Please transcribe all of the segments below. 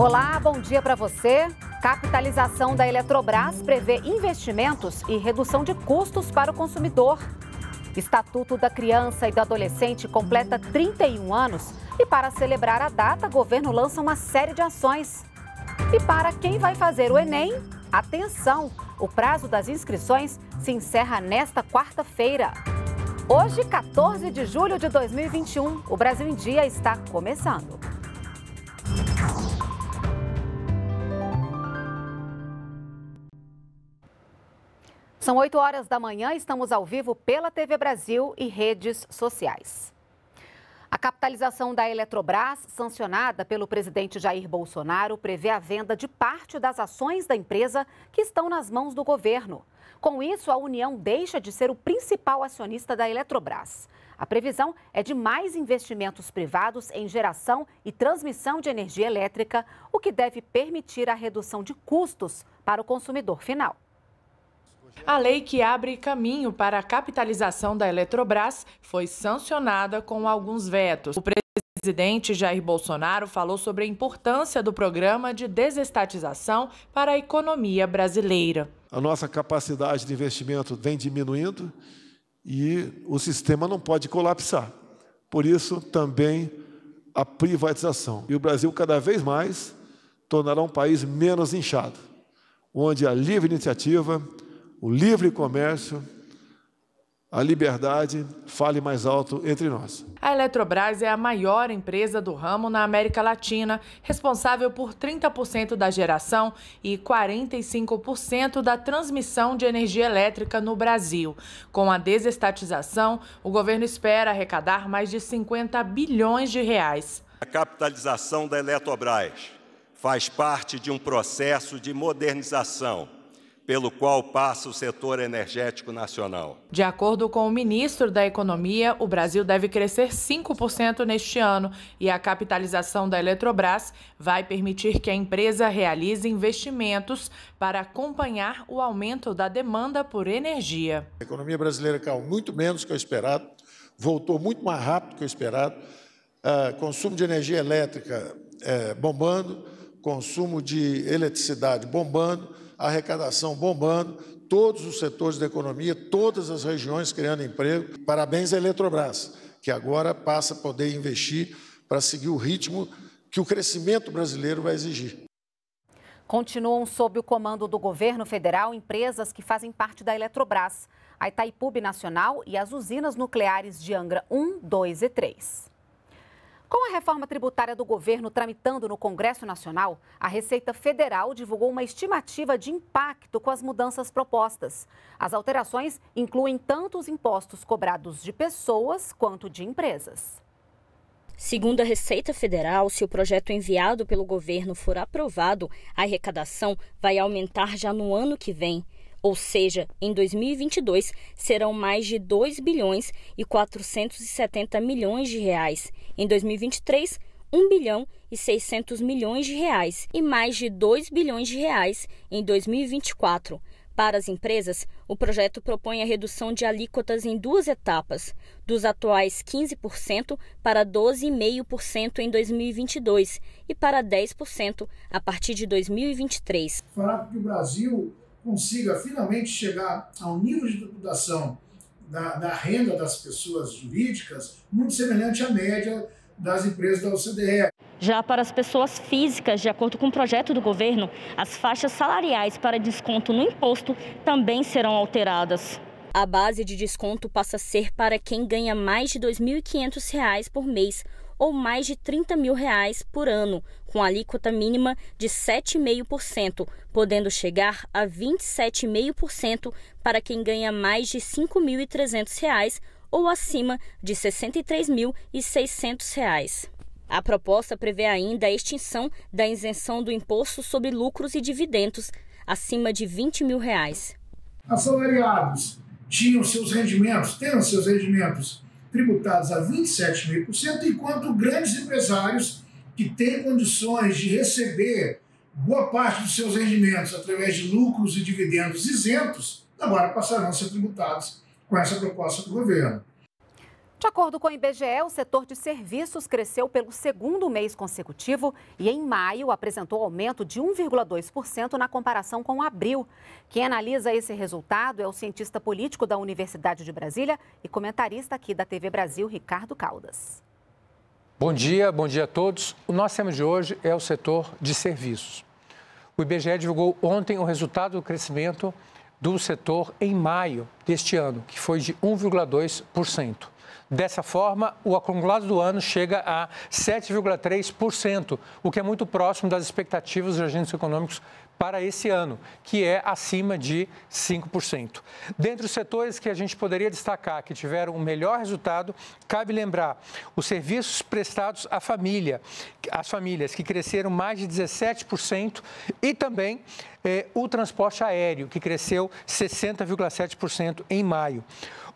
Olá, bom dia para você. Capitalização da Eletrobras prevê investimentos e redução de custos para o consumidor. Estatuto da Criança e do Adolescente completa 31 anos e, para celebrar a data, o governo lança uma série de ações. E para quem vai fazer o Enem, atenção! O prazo das inscrições se encerra nesta quarta-feira. Hoje, 14 de julho de 2021, o Brasil em Dia está começando. São 8 horas da manhã, estamos ao vivo pela TV Brasil e redes sociais. A capitalização da Eletrobras, sancionada pelo presidente Jair Bolsonaro, prevê a venda de parte das ações da empresa que estão nas mãos do governo. Com isso, a União deixa de ser o principal acionista da Eletrobras. A previsão é de mais investimentos privados em geração e transmissão de energia elétrica, o que deve permitir a redução de custos para o consumidor final. A lei que abre caminho para a capitalização da Eletrobras foi sancionada com alguns vetos. O presidente Jair Bolsonaro falou sobre a importância do programa de desestatização para a economia brasileira. A nossa capacidade de investimento vem diminuindo e o sistema não pode colapsar. Por isso, também a privatização. E o Brasil, cada vez mais, tornará um país menos inchado, onde a livre iniciativa o livre comércio, a liberdade fale mais alto entre nós. A Eletrobras é a maior empresa do ramo na América Latina, responsável por 30% da geração e 45% da transmissão de energia elétrica no Brasil. Com a desestatização, o governo espera arrecadar mais de 50 bilhões de reais. A capitalização da Eletrobras faz parte de um processo de modernização pelo qual passa o setor energético nacional. De acordo com o ministro da Economia, o Brasil deve crescer 5% neste ano e a capitalização da Eletrobras vai permitir que a empresa realize investimentos para acompanhar o aumento da demanda por energia. A economia brasileira caiu muito menos que o esperado, voltou muito mais rápido que o esperado, uh, consumo de energia elétrica uh, bombando, consumo de eletricidade bombando a arrecadação bombando, todos os setores da economia, todas as regiões criando emprego. Parabéns à Eletrobras, que agora passa a poder investir para seguir o ritmo que o crescimento brasileiro vai exigir. Continuam sob o comando do governo federal empresas que fazem parte da Eletrobras, a Itaipub Nacional e as usinas nucleares de Angra 1, 2 e 3. Com a reforma tributária do governo tramitando no Congresso Nacional, a Receita Federal divulgou uma estimativa de impacto com as mudanças propostas. As alterações incluem tanto os impostos cobrados de pessoas quanto de empresas. Segundo a Receita Federal, se o projeto enviado pelo governo for aprovado, a arrecadação vai aumentar já no ano que vem ou seja, em 2022 serão mais de 2 bilhões e 470 milhões de reais. Em 2023, 1 bilhão e 600 milhões de reais e mais de 2 bilhões de reais em 2024. Para as empresas, o projeto propõe a redução de alíquotas em duas etapas, dos atuais 15% para 12,5% em 2022 e para 10% a partir de 2023. Falar que o Brasil consiga finalmente chegar ao nível de tributação da, da, renda das pessoas jurídicas muito semelhante à média das empresas da OCDE. Já para as pessoas físicas, de acordo com o projeto do governo, as faixas salariais para desconto no imposto também serão alteradas. A base de desconto passa a ser para quem ganha mais de R$ 2.500 por mês ou mais de 30 mil reais por ano, com alíquota mínima de 7,5%, podendo chegar a 27,5% para quem ganha mais de R$ 5.300 ou acima de R$ 63.600. A proposta prevê ainda a extinção da isenção do imposto sobre lucros e dividendos acima de 20 mil reais. Assalariados tinham seus rendimentos, tendo seus rendimentos tributados a 27,5%, enquanto grandes empresários que têm condições de receber boa parte dos seus rendimentos através de lucros e dividendos isentos, agora passarão a ser tributados com essa proposta do governo. De acordo com o IBGE, o setor de serviços cresceu pelo segundo mês consecutivo e, em maio, apresentou aumento de 1,2% na comparação com abril. Quem analisa esse resultado é o cientista político da Universidade de Brasília e comentarista aqui da TV Brasil, Ricardo Caldas. Bom dia, bom dia a todos. O nosso tema de hoje é o setor de serviços. O IBGE divulgou ontem o resultado do crescimento do setor em maio deste ano, que foi de 1,2%. Dessa forma, o acumulado do ano chega a 7,3%, o que é muito próximo das expectativas dos agentes econômicos para esse ano, que é acima de 5%. Dentre os setores que a gente poderia destacar que tiveram o um melhor resultado, cabe lembrar os serviços prestados à família, às famílias, que cresceram mais de 17%, e também eh, o transporte aéreo, que cresceu 60,7% em maio.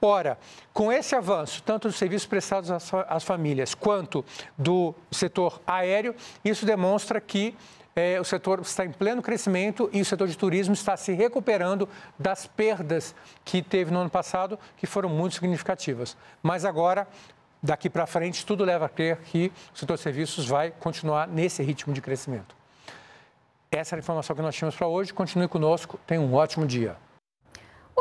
Ora, com esse avanço, tanto dos serviços prestados às, às famílias quanto do setor aéreo, isso demonstra que é, o setor está em pleno crescimento e o setor de turismo está se recuperando das perdas que teve no ano passado, que foram muito significativas. Mas agora, daqui para frente, tudo leva a crer que o setor de serviços vai continuar nesse ritmo de crescimento. Essa era a informação que nós tínhamos para hoje. Continue conosco. Tenha um ótimo dia.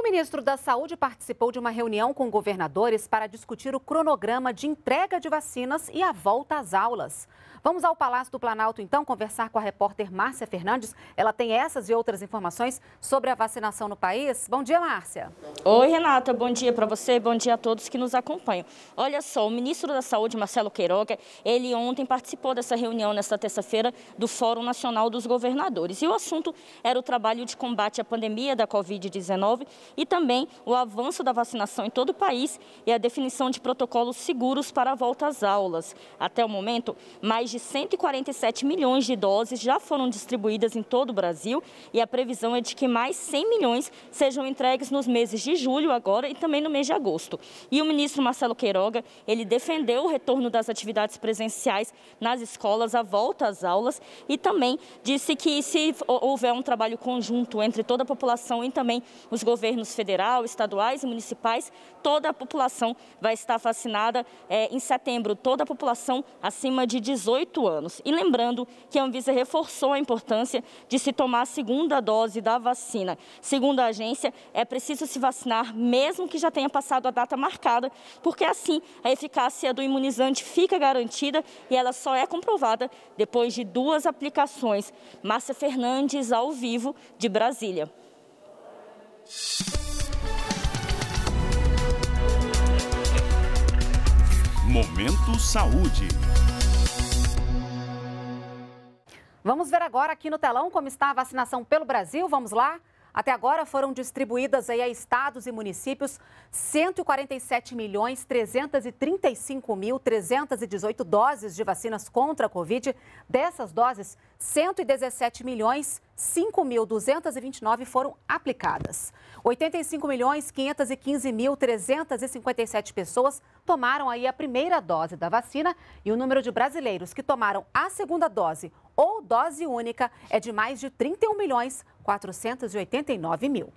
O ministro da Saúde participou de uma reunião com governadores para discutir o cronograma de entrega de vacinas e a volta às aulas. Vamos ao Palácio do Planalto, então, conversar com a repórter Márcia Fernandes. Ela tem essas e outras informações sobre a vacinação no país. Bom dia, Márcia. Oi, Renata. Bom dia para você. Bom dia a todos que nos acompanham. Olha só, o ministro da Saúde, Marcelo Queiroga, ele ontem participou dessa reunião, nesta terça-feira, do Fórum Nacional dos Governadores. E o assunto era o trabalho de combate à pandemia da Covid-19 e também o avanço da vacinação em todo o país e a definição de protocolos seguros para a volta às aulas. Até o momento, mais de 147 milhões de doses já foram distribuídas em todo o Brasil e a previsão é de que mais 100 milhões sejam entregues nos meses de julho agora e também no mês de agosto. E o ministro Marcelo Queiroga, ele defendeu o retorno das atividades presenciais nas escolas, a volta às aulas e também disse que se houver um trabalho conjunto entre toda a população e também os governos federal, estaduais e municipais, toda a população vai estar vacinada é, em setembro, toda a população acima de 18 18 anos. E lembrando que a Anvisa reforçou a importância de se tomar a segunda dose da vacina. Segundo a agência, é preciso se vacinar mesmo que já tenha passado a data marcada, porque assim a eficácia do imunizante fica garantida e ela só é comprovada depois de duas aplicações. Márcia Fernandes, ao vivo, de Brasília. Momento Saúde. Vamos ver agora aqui no telão como está a vacinação pelo Brasil. Vamos lá? Até agora foram distribuídas aí a estados e municípios 147 milhões 335 mil 318 doses de vacinas contra a Covid. Dessas doses, 117 milhões 5.229 foram aplicadas. 85 milhões 515 mil 357 pessoas tomaram aí a primeira dose da vacina e o número de brasileiros que tomaram a segunda dose ou dose única é de mais de 31 milhões 489 mil.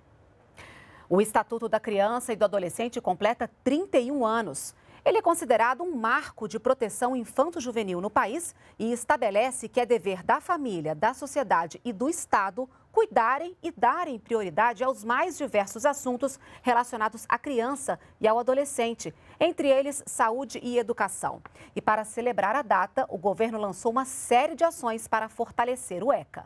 O Estatuto da Criança e do Adolescente completa 31 anos. Ele é considerado um marco de proteção infanto-juvenil no país e estabelece que é dever da família, da sociedade e do Estado cuidarem e darem prioridade aos mais diversos assuntos relacionados à criança e ao adolescente, entre eles saúde e educação. E para celebrar a data, o governo lançou uma série de ações para fortalecer o ECA.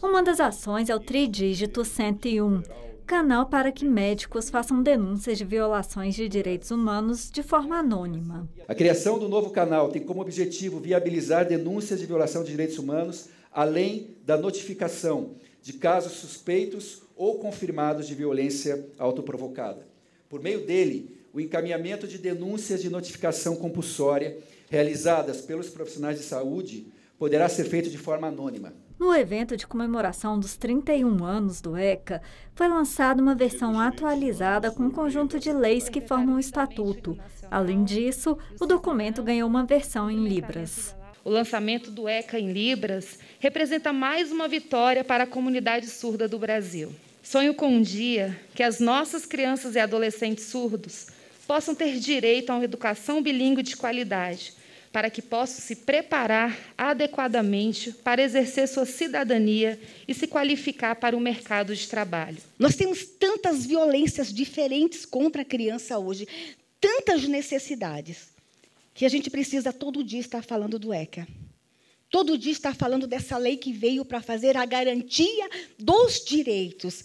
Uma das ações é o Tridígito 101, canal para que médicos façam denúncias de violações de direitos humanos de forma anônima. A criação do novo canal tem como objetivo viabilizar denúncias de violação de direitos humanos além da notificação de casos suspeitos ou confirmados de violência autoprovocada. Por meio dele, o encaminhamento de denúncias de notificação compulsória realizadas pelos profissionais de saúde poderá ser feito de forma anônima. No evento de comemoração dos 31 anos do ECA, foi lançada uma versão atualizada com um conjunto de leis que formam o estatuto. Além disso, o documento ganhou uma versão em Libras. O lançamento do ECA em Libras representa mais uma vitória para a comunidade surda do Brasil. Sonho com um dia que as nossas crianças e adolescentes surdos possam ter direito a uma educação bilíngue de qualidade, para que possam se preparar adequadamente para exercer sua cidadania e se qualificar para o mercado de trabalho. Nós temos tantas violências diferentes contra a criança hoje, tantas necessidades que a gente precisa todo dia estar falando do ECA. Todo dia estar falando dessa lei que veio para fazer a garantia dos direitos.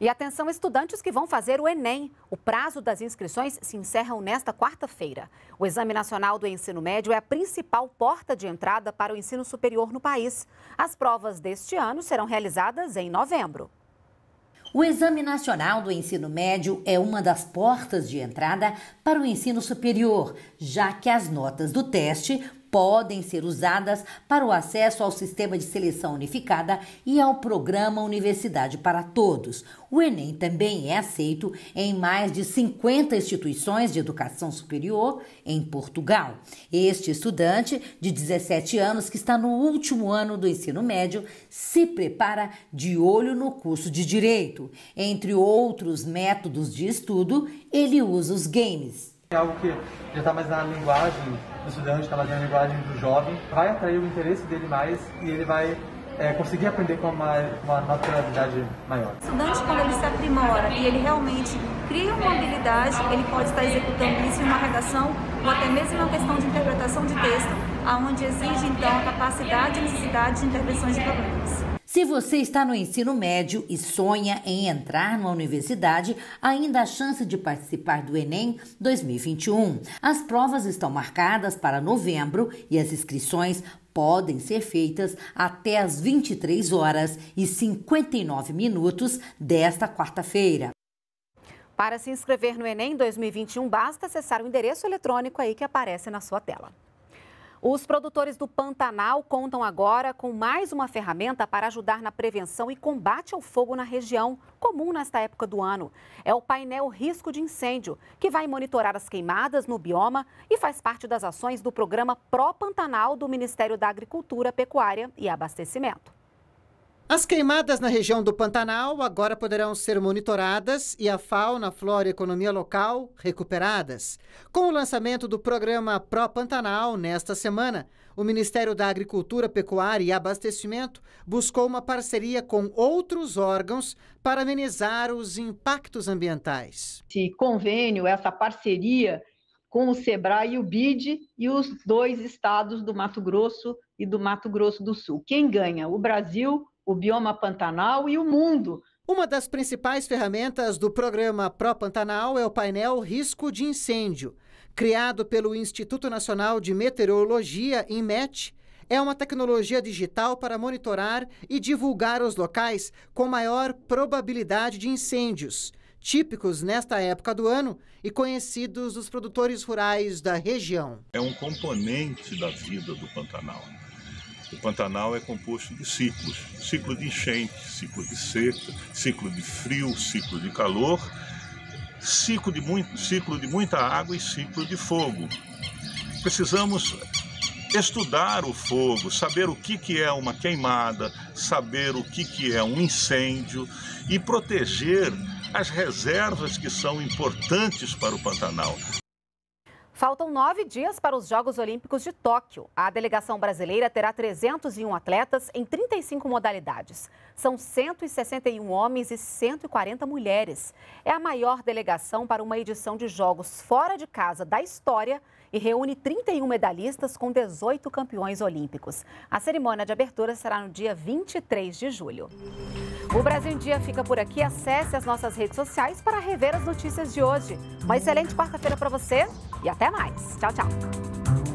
E atenção, estudantes que vão fazer o Enem. O prazo das inscrições se encerram nesta quarta-feira. O Exame Nacional do Ensino Médio é a principal porta de entrada para o ensino superior no país. As provas deste ano serão realizadas em novembro. O Exame Nacional do Ensino Médio é uma das portas de entrada para o ensino superior, já que as notas do teste podem ser usadas para o acesso ao sistema de seleção unificada e ao programa Universidade para Todos. O Enem também é aceito em mais de 50 instituições de educação superior em Portugal. Este estudante, de 17 anos, que está no último ano do ensino médio, se prepara de olho no curso de Direito. Entre outros métodos de estudo, ele usa os games. É algo que já está mais na linguagem do estudante, está mais na linguagem do jovem, vai atrair o interesse dele mais e ele vai é, conseguir aprender com uma, uma naturalidade maior. O estudante, quando ele se aprimora e ele realmente cria uma habilidade, ele pode estar executando isso em uma redação ou até mesmo em uma questão de interpretação de texto, aonde exige, então, a capacidade e necessidade de intervenções de problemas. Se você está no ensino médio e sonha em entrar numa universidade, ainda há chance de participar do Enem 2021. As provas estão marcadas para novembro e as inscrições podem ser feitas até às 23 horas e 59 minutos desta quarta-feira. Para se inscrever no Enem 2021, basta acessar o endereço eletrônico aí que aparece na sua tela. Os produtores do Pantanal contam agora com mais uma ferramenta para ajudar na prevenção e combate ao fogo na região, comum nesta época do ano. É o painel Risco de Incêndio, que vai monitorar as queimadas no bioma e faz parte das ações do programa Pro Pantanal do Ministério da Agricultura, Pecuária e Abastecimento. As queimadas na região do Pantanal agora poderão ser monitoradas e a fauna, flora e economia local recuperadas. Com o lançamento do programa Pro Pantanal nesta semana, o Ministério da Agricultura, Pecuária e Abastecimento buscou uma parceria com outros órgãos para amenizar os impactos ambientais. Esse convênio, essa parceria com o SEBRAE e o BID e os dois estados do Mato Grosso e do Mato Grosso do Sul. Quem ganha? O Brasil o bioma Pantanal e o mundo. Uma das principais ferramentas do programa Pro Pantanal é o painel Risco de Incêndio. Criado pelo Instituto Nacional de Meteorologia, INMET, é uma tecnologia digital para monitorar e divulgar os locais com maior probabilidade de incêndios, típicos nesta época do ano e conhecidos dos produtores rurais da região. É um componente da vida do Pantanal. O Pantanal é composto de ciclos: ciclo de enchente, ciclo de seca, ciclo de frio, ciclo de calor, ciclo de, muito, ciclo de muita água e ciclo de fogo. Precisamos estudar o fogo, saber o que, que é uma queimada, saber o que, que é um incêndio e proteger as reservas que são importantes para o Pantanal. Faltam nove dias para os Jogos Olímpicos de Tóquio. A delegação brasileira terá 301 atletas em 35 modalidades. São 161 homens e 140 mulheres. É a maior delegação para uma edição de Jogos fora de casa da história e reúne 31 medalhistas com 18 campeões olímpicos. A cerimônia de abertura será no dia 23 de julho. O Brasil em Dia fica por aqui. Acesse as nossas redes sociais para rever as notícias de hoje. Uma excelente quarta-feira para você e até mais. Tchau, tchau.